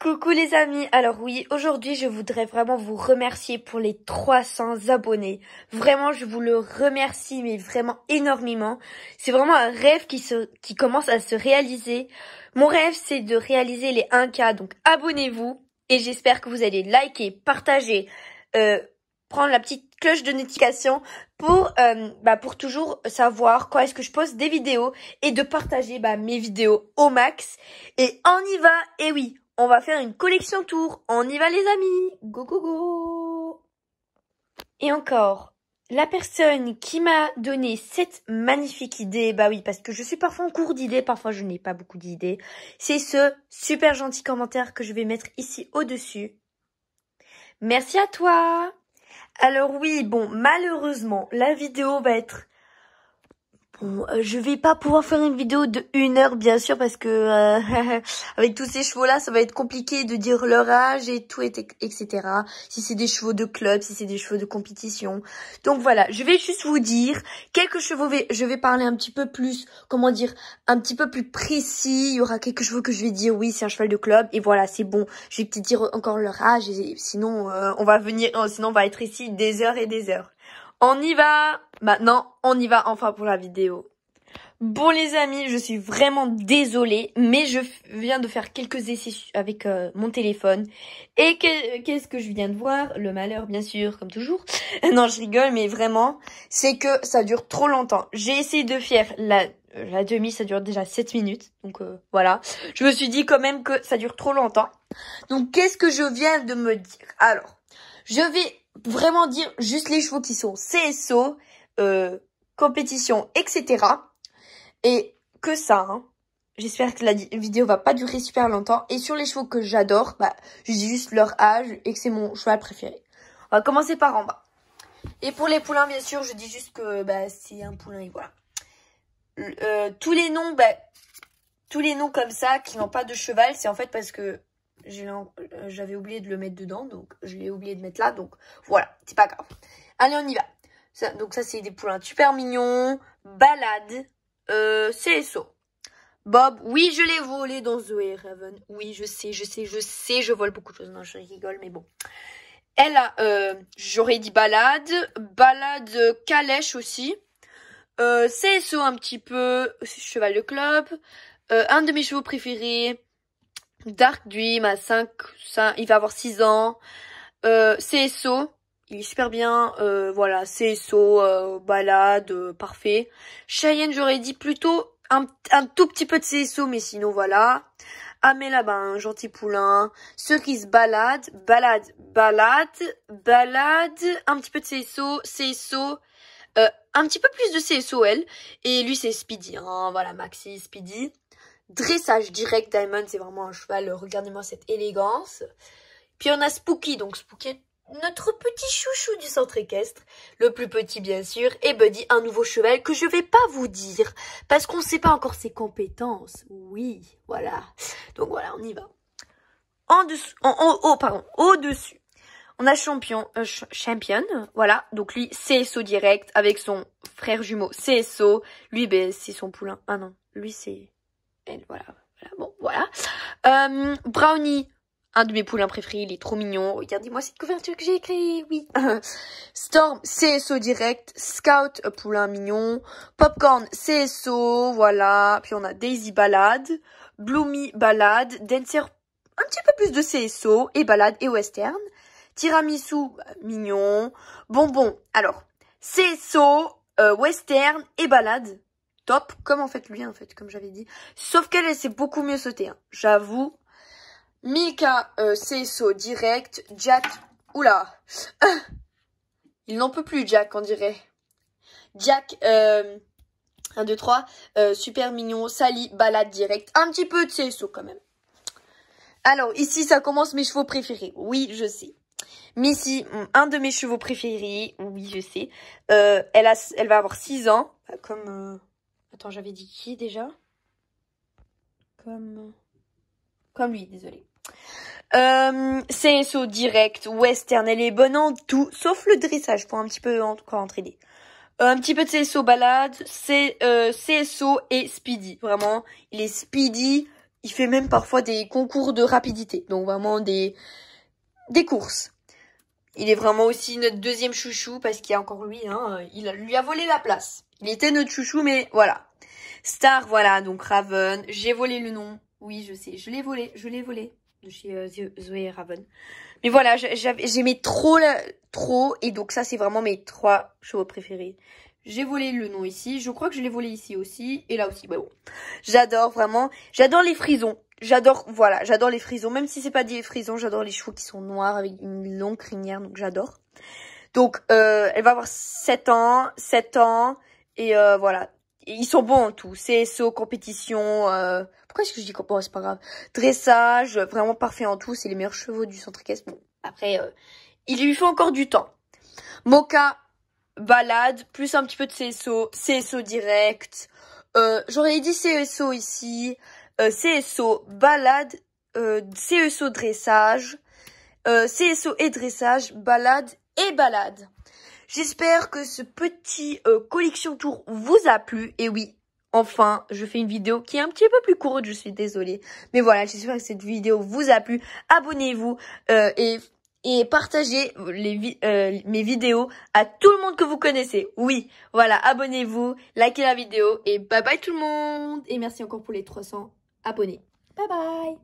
Coucou les amis, alors oui, aujourd'hui je voudrais vraiment vous remercier pour les 300 abonnés. Vraiment, je vous le remercie, mais vraiment énormément. C'est vraiment un rêve qui, se, qui commence à se réaliser. Mon rêve, c'est de réaliser les 1K, donc abonnez-vous. Et j'espère que vous allez liker, partager, euh, prendre la petite cloche de notification pour euh, bah, pour toujours savoir quand est-ce que je poste des vidéos et de partager bah, mes vidéos au max. Et on y va, et oui on va faire une collection tour. On y va les amis. Go go go. Et encore, la personne qui m'a donné cette magnifique idée, bah oui, parce que je suis parfois en cours d'idées, parfois je n'ai pas beaucoup d'idées, c'est ce super gentil commentaire que je vais mettre ici au-dessus. Merci à toi Alors oui, bon, malheureusement, la vidéo va être euh, je vais pas pouvoir faire une vidéo de une heure bien sûr parce que euh, avec tous ces chevaux là ça va être compliqué de dire leur âge et tout etc. Si c'est des chevaux de club, si c'est des chevaux de compétition. Donc voilà, je vais juste vous dire quelques chevaux. Je vais parler un petit peu plus, comment dire, un petit peu plus précis. Il y aura quelques chevaux que je vais dire oui c'est un cheval de club et voilà c'est bon. Je vais peut-être dire encore leur âge et sinon euh, on va venir, oh, sinon on va être ici des heures et des heures. On y va Maintenant, on y va enfin pour la vidéo. Bon les amis, je suis vraiment désolée, mais je viens de faire quelques essais avec euh, mon téléphone. Et qu'est-ce que je viens de voir Le malheur bien sûr, comme toujours. non, je rigole, mais vraiment, c'est que ça dure trop longtemps. J'ai essayé de faire la, euh, la demi, ça dure déjà 7 minutes. Donc euh, voilà, je me suis dit quand même que ça dure trop longtemps. Donc qu'est-ce que je viens de me dire Alors, je vais vraiment dire juste les chevaux qui sont CSO, euh, compétition, etc. Et que ça, hein. J'espère que la vidéo va pas durer super longtemps. Et sur les chevaux que j'adore, bah, je dis juste leur âge et que c'est mon cheval préféré. On va commencer par en bas. Et pour les poulains, bien sûr, je dis juste que bah, c'est un poulain et voilà. Euh, tous les noms, bah, tous les noms comme ça qui n'ont pas de cheval, c'est en fait parce que euh, j'avais oublié de le mettre dedans, donc je l'ai oublié de mettre là, donc voilà, c'est pas grave. Allez, on y va. donc ça, c'est des poulains super mignons. Balade, euh, CSO. Bob, oui, je l'ai volé dans Zoé Raven. Oui, je sais, je sais, je sais, je vole beaucoup de choses. Non, je rigole, mais bon. Elle a, euh, j'aurais dit balade, balade calèche aussi. CSO un petit peu, cheval de club. un de mes chevaux préférés, Dark Dream à 5, 5 il va avoir 6 ans. Euh, CSO, il est super bien. Euh, voilà, CSO, euh, balade, euh, parfait. Cheyenne, j'aurais dit plutôt un, tout petit peu de CSO, mais sinon voilà. Améla, ben, gentil poulain. Ceux qui se baladent, balade, balade, balade, un petit peu de CSO, CSO, euh, un petit peu plus de elle. Et lui, c'est Speedy, hein, voilà, Maxi, Speedy. Dressage direct, Diamond, c'est vraiment un cheval. Euh, regardez-moi cette élégance. Puis on a Spooky, donc Spooky notre petit chouchou du centre équestre, le plus petit bien sûr, et Buddy, un nouveau cheval que je vais pas vous dire, parce qu'on sait pas encore ses compétences. Oui, voilà. Donc voilà, on y va. En dessous, en, oh, pardon, au-dessus, on a Champion, euh, Champion, voilà. Donc lui, CSO direct, avec son frère jumeau CSO. Lui, ben, c'est son poulain. Ah non, lui, c'est voilà, bon, voilà. Euh, brownie, un de mes poulains préférés, il est trop mignon. Oh, Regardez-moi cette couverture que j'ai créée, oui. Storm, CSO direct. Scout, un euh, poulain mignon. Popcorn, CSO, voilà. Puis on a Daisy Balade. Bloomy Balade. Dancer, un petit peu plus de CSO. Et Balade et Western. Tiramisu, euh, mignon. Bonbon, alors, CSO, Western et Balade top, comme en fait lui, en fait, comme j'avais dit. Sauf qu'elle, elle sait beaucoup mieux sauter, hein. j'avoue. Mika, CSO euh, direct. Jack, oula. Il n'en peut plus, Jack, on dirait. Jack, euh, un, 1, 2, 3, super mignon. Sally, balade direct. Un petit peu de CSO quand même. Alors, ici, ça commence mes chevaux préférés. Oui, je sais. Missy, un de mes chevaux préférés, oui je sais, euh, elle, a, elle va avoir six ans, comme, Attends, j'avais dit qui déjà Comme... Euh, comme lui, désolé. Euh, CSO direct, western, elle est bonne en tout, sauf le dressage, pour un petit peu encore entraîner. Euh, un petit peu de CSO balade, c'est euh, CSO et speedy. Vraiment, il est speedy. Il fait même parfois des concours de rapidité. Donc vraiment des, des courses. Il est vraiment aussi notre deuxième chouchou parce qu'il y a encore lui. Hein, il lui a volé la place. Il était notre chouchou, mais voilà. Star, voilà, donc Raven. J'ai volé le nom. Oui, je sais, je l'ai volé, je l'ai volé de chez euh, Zoé et Raven. Mais voilà, j'aimais trop, trop, et donc ça, c'est vraiment mes trois chevaux préférés. J'ai volé le nom ici, je crois que je l'ai volé ici aussi, et là aussi, bah bon. J'adore vraiment, j'adore les frisons. J'adore, voilà, j'adore les frisons, même si c'est pas des frisons, j'adore les chevaux qui sont noirs avec une longue crinière, donc j'adore. Donc, euh, elle va avoir 7 ans, 7 ans, et euh, voilà. Ils sont bons en tout. CSO, compétition. Euh... Pourquoi est-ce que je dis bon, c'est pas grave. Dressage, vraiment parfait en tout. C'est les meilleurs chevaux du centre caisse. Bon, après, euh, il lui faut encore du temps. Moka, balade, plus un petit peu de CSO, CSO direct. Euh, J'aurais dit CSO ici. Euh, CSO, balade, CSO dressage. CSO et dressage, balade et balade. J'espère que ce petit euh, collection tour vous a plu. Et oui, enfin, je fais une vidéo qui est un petit peu plus courte, je suis désolée. Mais voilà, j'espère que cette vidéo vous a plu. Abonnez-vous euh, et et partagez les euh, mes vidéos à tout le monde que vous connaissez. Oui, voilà, abonnez-vous, likez la vidéo et bye bye tout le monde. Et merci encore pour les 300 abonnés. Bye bye